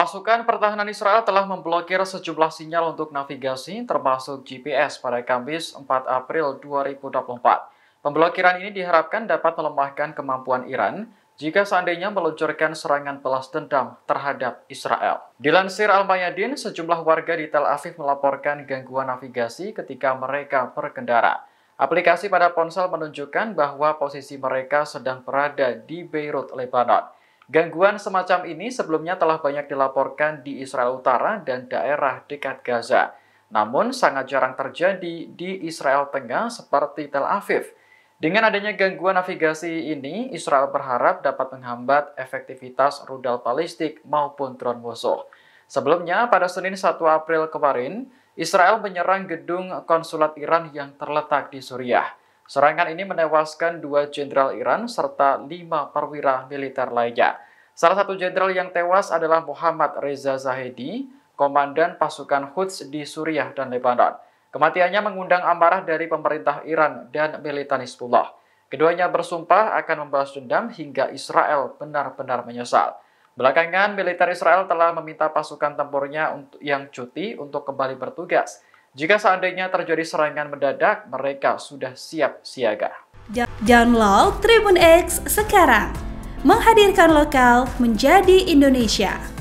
Pasukan pertahanan Israel telah memblokir sejumlah sinyal untuk navigasi, termasuk GPS pada Kamis 4 April 2024. Pemblokiran ini diharapkan dapat melemahkan kemampuan Iran jika seandainya meluncurkan serangan balas dendam terhadap Israel. Dilansir Al-Mayadin, sejumlah warga di Tel Aviv melaporkan gangguan navigasi ketika mereka berkendara. Aplikasi pada ponsel menunjukkan bahwa posisi mereka sedang berada di Beirut, Lebanon. Gangguan semacam ini sebelumnya telah banyak dilaporkan di Israel Utara dan daerah dekat Gaza, namun sangat jarang terjadi di Israel Tengah seperti Tel Aviv. Dengan adanya gangguan navigasi ini, Israel berharap dapat menghambat efektivitas rudal balistik maupun drone musuh. Sebelumnya, pada Senin 1 April kemarin, Israel menyerang gedung konsulat Iran yang terletak di Suriah. Serangan ini menewaskan dua jenderal Iran serta lima perwira militer lainnya. Salah satu jenderal yang tewas adalah Muhammad Reza Zahedi, komandan pasukan Quds di Suriah dan Lebanon. Kematiannya mengundang amarah dari pemerintah Iran dan militan Hizbullah. Keduanya bersumpah akan membalas dendam hingga Israel benar-benar menyesal. Belakangan, militer Israel telah meminta pasukan tempurnya yang cuti untuk kembali bertugas – jika seandainya terjadi serangan mendadak, mereka sudah siap siaga. Download Tribun X sekarang. Menghadirkan lokal menjadi Indonesia.